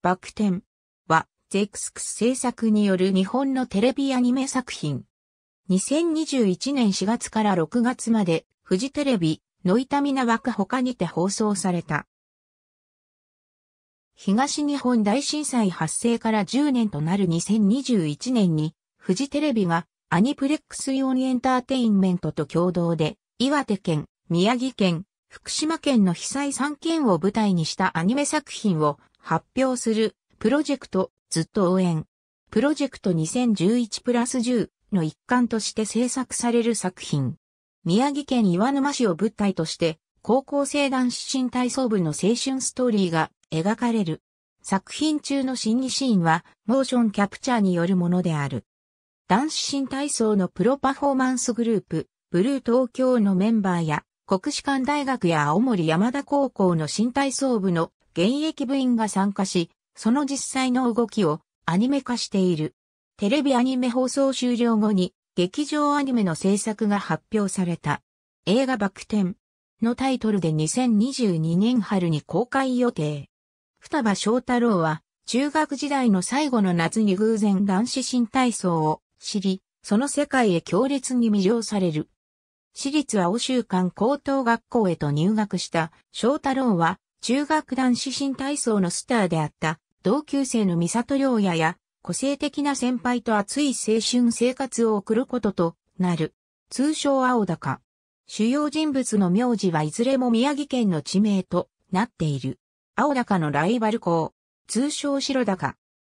バク転は、ゼクスクス制作による日本のテレビアニメ作品。2021年4月から6月まで、フジテレビ、ノイタミナ枠他にて放送された。東日本大震災発生から10年となる2021年に、フジテレビがアニプレックスイオンエンターテインメントと共同で、岩手県、宮城県、福島県の被災3県を舞台にしたアニメ作品を発表するプロジェクトずっと応援。プロジェクト2011プラス10の一環として制作される作品。宮城県岩沼市を物体として、高校生男子新体操部の青春ストーリーが描かれる。作品中の審議シーンは、モーションキャプチャーによるものである。男子新体操のプロパフォーマンスグループ、ブルー東京のメンバーや、国士舘大学や青森山田高校の新体操部の現役部員が参加し、その実際の動きをアニメ化している。テレビアニメ放送終了後に劇場アニメの制作が発表された。映画爆点のタイトルで2022年春に公開予定。双葉翔太郎は中学時代の最後の夏に偶然男子新体操を知り、その世界へ強烈に魅了される。私立は欧州館高等学校へと入学した翔太郎は中学男子新体操のスターであった同級生の三里良也や個性的な先輩と熱い青春生活を送ることとなる。通称青高。主要人物の名字はいずれも宮城県の地名となっている。青高のライバル校、通称白高。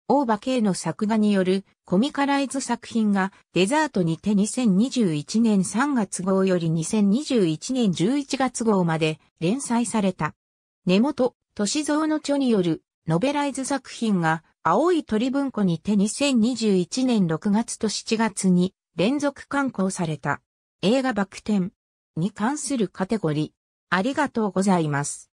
大場慶の作画によるコミカライズ作品がデザートにて2021年3月号より2021年11月号まで連載された。根本、歳三の著による、ノベライズ作品が、青い鳥文庫にて2021年6月と7月に連続刊行された映画爆点に関するカテゴリー。ありがとうございます。